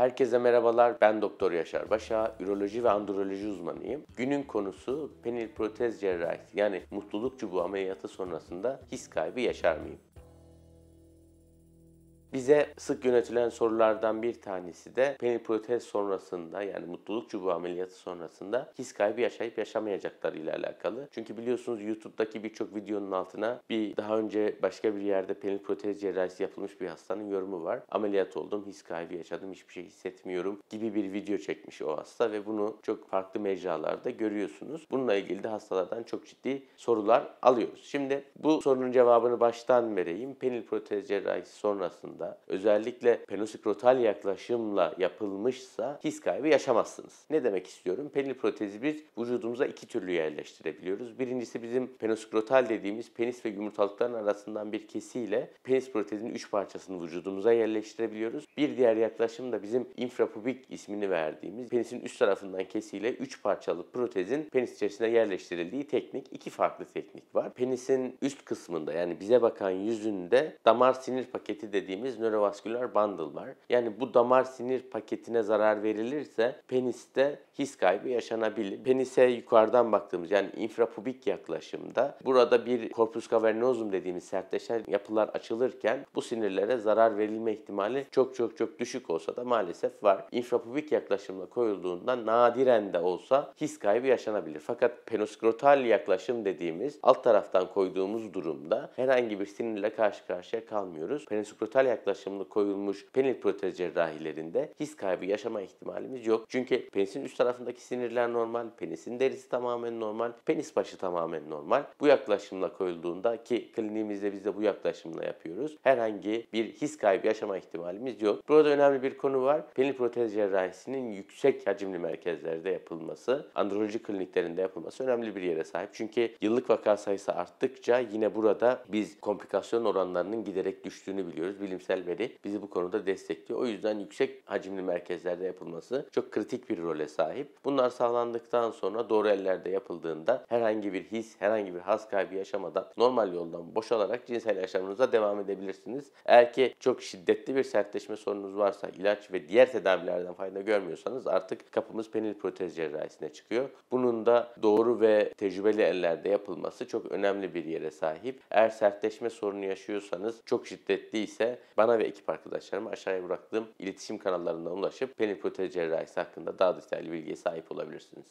Herkese merhabalar. Ben Doktor Yaşar Başa, üroloji ve androloji uzmanıyım. Günün konusu penil protez cerrahisi yani mutluluk çubuğu ameliyatı sonrasında his kaybı yaşar mıyım? Bize sık yönetilen sorulardan bir tanesi de peniprotez sonrasında yani mutluluk çubuğu ameliyatı sonrasında his kaybı yaşayıp yaşamayacakları ile alakalı. Çünkü biliyorsunuz YouTube'daki birçok videonun altına bir daha önce başka bir yerde peniprotez cerrahisi yapılmış bir hastanın yorumu var. Ameliyat oldum, his kaybı yaşadım, hiçbir şey hissetmiyorum gibi bir video çekmiş o hasta ve bunu çok farklı mecralarda görüyorsunuz. Bununla ilgili de hastalardan çok ciddi sorular alıyoruz. Şimdi bu sorunun cevabını baştan vereyim. Penil protez cerrahisi sonrasında ortamda özellikle penosikrotal yaklaşımla yapılmışsa his kaybı yaşamazsınız. Ne demek istiyorum? Penil protezi biz vücudumuza iki türlü yerleştirebiliyoruz. Birincisi bizim penosikrotal dediğimiz penis ve yumurtalıkların arasından bir kesiyle penis protezinin üç parçasını vücudumuza yerleştirebiliyoruz. Bir diğer yaklaşım da bizim infrapubik ismini verdiğimiz penisin üst tarafından kesiyle üç parçalı protezin penis içerisine yerleştirildiği teknik. iki farklı teknik var. Penisin üst kısmında yani bize bakan yüzünde damar sinir paketi dediğimiz dediğimiz nörovasküler bundle var. Yani bu damar sinir paketine zarar verilirse peniste his kaybı yaşanabilir. Penise yukarıdan baktığımız yani infrapubik yaklaşımda burada bir corpus cavernosum dediğimiz sertleşen yapılar açılırken bu sinirlere zarar verilme ihtimali çok çok çok düşük olsa da maalesef var. infrapubik yaklaşımla koyulduğunda nadiren de olsa his kaybı yaşanabilir. Fakat penoskrotal yaklaşım dediğimiz alt taraftan koyduğumuz durumda herhangi bir sinirle karşı karşıya kalmıyoruz. Penoskrotal yaklaşım yaklaşımlı koyulmuş penil protez cerrahilerinde his kaybı yaşama ihtimalimiz yok. Çünkü penisin üst tarafındaki sinirler normal, penisin derisi tamamen normal, penis başı tamamen normal. Bu yaklaşımla koyulduğunda ki kliniğimizde biz de bu yaklaşımla yapıyoruz. Herhangi bir his kaybı yaşama ihtimalimiz yok. Burada önemli bir konu var. Penil protez cerrahisinin yüksek hacimli merkezlerde yapılması, androloji kliniklerinde yapılması önemli bir yere sahip. Çünkü yıllık vaka sayısı arttıkça yine burada biz komplikasyon oranlarının giderek düştüğünü biliyoruz. Bilimsel bilimsel veri bizi bu konuda destekliyor. O yüzden yüksek hacimli merkezlerde yapılması çok kritik bir role sahip. Bunlar sağlandıktan sonra doğru ellerde yapıldığında herhangi bir his, herhangi bir has kaybı yaşamadan normal yoldan boşalarak cinsel yaşamınıza devam edebilirsiniz. Eğer ki çok şiddetli bir sertleşme sorununuz varsa ilaç ve diğer tedavilerden fayda görmüyorsanız artık kapımız penil protez cerrahisine çıkıyor. Bunun da doğru ve tecrübeli ellerde yapılması çok önemli bir yere sahip. Eğer sertleşme sorunu yaşıyorsanız çok şiddetli ise bana ve ekip arkadaşlarıma aşağıya bıraktığım iletişim kanallarından ulaşıp pelin protezi cerrahisi hakkında daha detaylı bilgiye sahip olabilirsiniz.